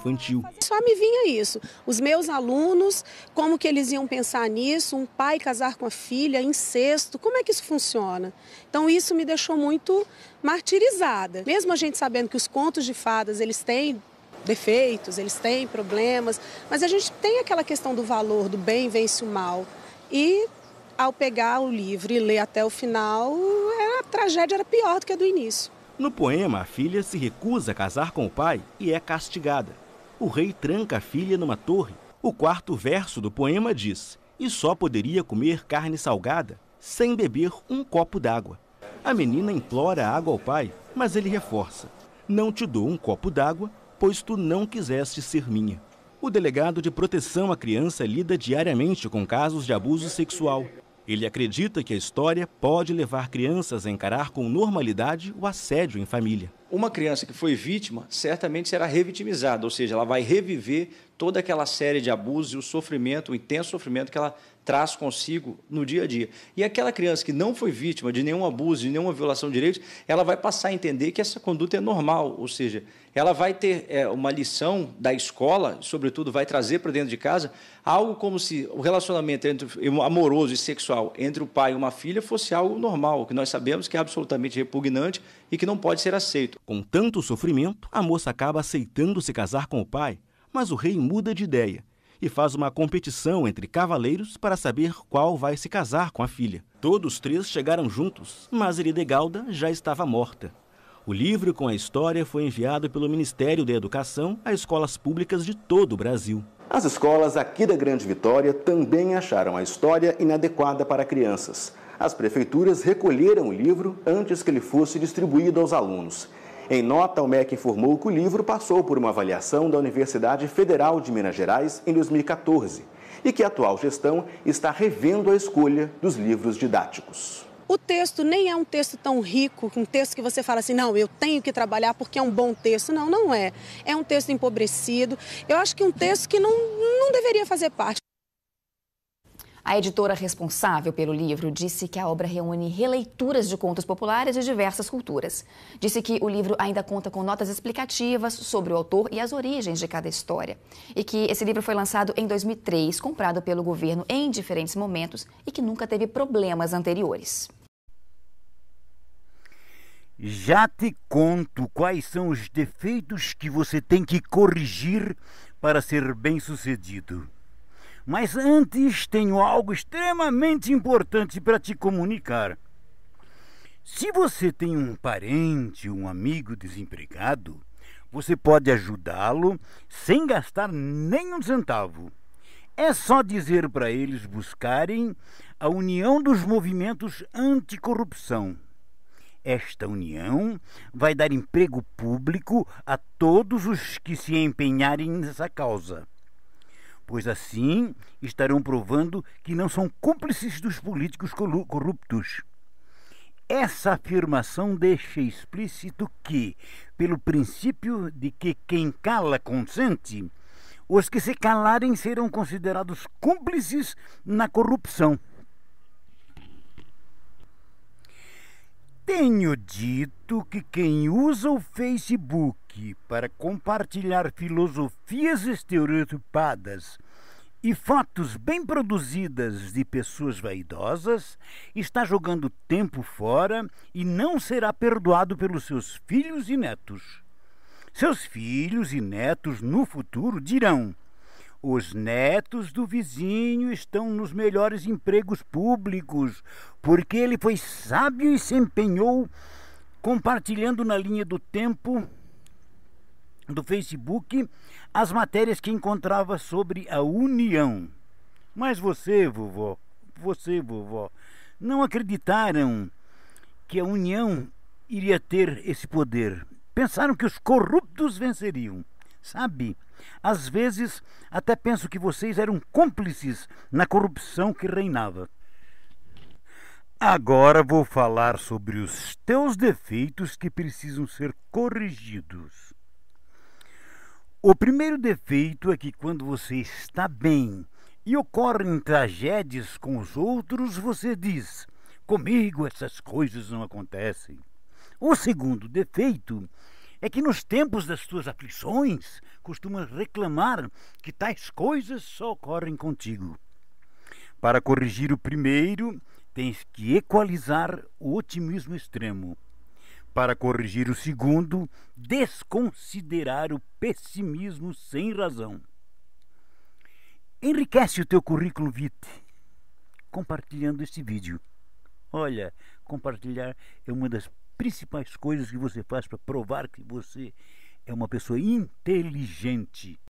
infantil. Só me vinha isso. Os meus alunos, como que eles iam pensar nisso? Um pai casar com a filha, incesto, como é que isso funciona? Então isso me deixou muito martirizada. Mesmo a gente sabendo que os contos de fadas, eles têm defeitos, eles têm problemas, mas a gente tem aquela questão do valor, do bem vence o mal. E ao pegar o livro e ler até o final, é, a tragédia era pior do que a do início. No poema, a filha se recusa a casar com o pai e é castigada o rei tranca a filha numa torre. O quarto verso do poema diz: E só poderia comer carne salgada sem beber um copo d'água. A menina implora água ao pai, mas ele reforça: Não te dou um copo d'água, pois tu não quiseste ser minha. O delegado de proteção à criança lida diariamente com casos de abuso sexual. Ele acredita que a história pode levar crianças a encarar com normalidade o assédio em família uma criança que foi vítima certamente será revitimizada, ou seja, ela vai reviver toda aquela série de abusos e o sofrimento, o intenso sofrimento que ela traz consigo no dia a dia. E aquela criança que não foi vítima de nenhum abuso, de nenhuma violação de direitos, ela vai passar a entender que essa conduta é normal, ou seja, ela vai ter é, uma lição da escola, sobretudo vai trazer para dentro de casa algo como se o relacionamento entre, amoroso e sexual entre o pai e uma filha fosse algo normal, que nós sabemos que é absolutamente repugnante e que não pode ser aceito. Com tanto sofrimento, a moça acaba aceitando se casar com o pai, mas o rei muda de ideia e faz uma competição entre cavaleiros para saber qual vai se casar com a filha. Todos três chegaram juntos, mas Eridegalda já estava morta. O livro com a história foi enviado pelo Ministério da Educação a escolas públicas de todo o Brasil. As escolas aqui da Grande Vitória também acharam a história inadequada para crianças. As prefeituras recolheram o livro antes que ele fosse distribuído aos alunos em nota, o MEC informou que o livro passou por uma avaliação da Universidade Federal de Minas Gerais em 2014 e que a atual gestão está revendo a escolha dos livros didáticos. O texto nem é um texto tão rico, um texto que você fala assim, não, eu tenho que trabalhar porque é um bom texto. Não, não é. É um texto empobrecido. Eu acho que é um texto que não, não deveria fazer parte. A editora responsável pelo livro disse que a obra reúne releituras de contos populares de diversas culturas. Disse que o livro ainda conta com notas explicativas sobre o autor e as origens de cada história. E que esse livro foi lançado em 2003, comprado pelo governo em diferentes momentos e que nunca teve problemas anteriores. Já te conto quais são os defeitos que você tem que corrigir para ser bem-sucedido. Mas antes tenho algo extremamente importante para te comunicar. Se você tem um parente, um amigo desempregado, você pode ajudá-lo sem gastar nem um centavo. É só dizer para eles buscarem a União dos Movimentos Anticorrupção. Esta união vai dar emprego público a todos os que se empenharem nessa causa pois assim estarão provando que não são cúmplices dos políticos corruptos. Essa afirmação deixa explícito que, pelo princípio de que quem cala consente, os que se calarem serão considerados cúmplices na corrupção. Tenho dito que quem usa o Facebook para compartilhar filosofias estereotipadas e fotos bem produzidas de pessoas vaidosas está jogando tempo fora e não será perdoado pelos seus filhos e netos. Seus filhos e netos no futuro dirão: os netos do vizinho estão nos melhores empregos públicos, porque ele foi sábio e se empenhou, compartilhando na linha do tempo do Facebook as matérias que encontrava sobre a união. Mas você, vovó, você, vovó, não acreditaram que a união iria ter esse poder. Pensaram que os corruptos venceriam sabe? Às vezes até penso que vocês eram cúmplices na corrupção que reinava. Agora vou falar sobre os teus defeitos que precisam ser corrigidos. O primeiro defeito é que quando você está bem e ocorrem tragédias com os outros, você diz: comigo essas coisas não acontecem. O segundo defeito é que nos tempos das tuas aflições costumas reclamar que tais coisas só ocorrem contigo. Para corrigir o primeiro, tens que equalizar o otimismo extremo. Para corrigir o segundo, desconsiderar o pessimismo sem razão. Enriquece o teu currículo vitae compartilhando este vídeo. Olha, compartilhar é uma das principais coisas que você faz para provar que você é uma pessoa inteligente.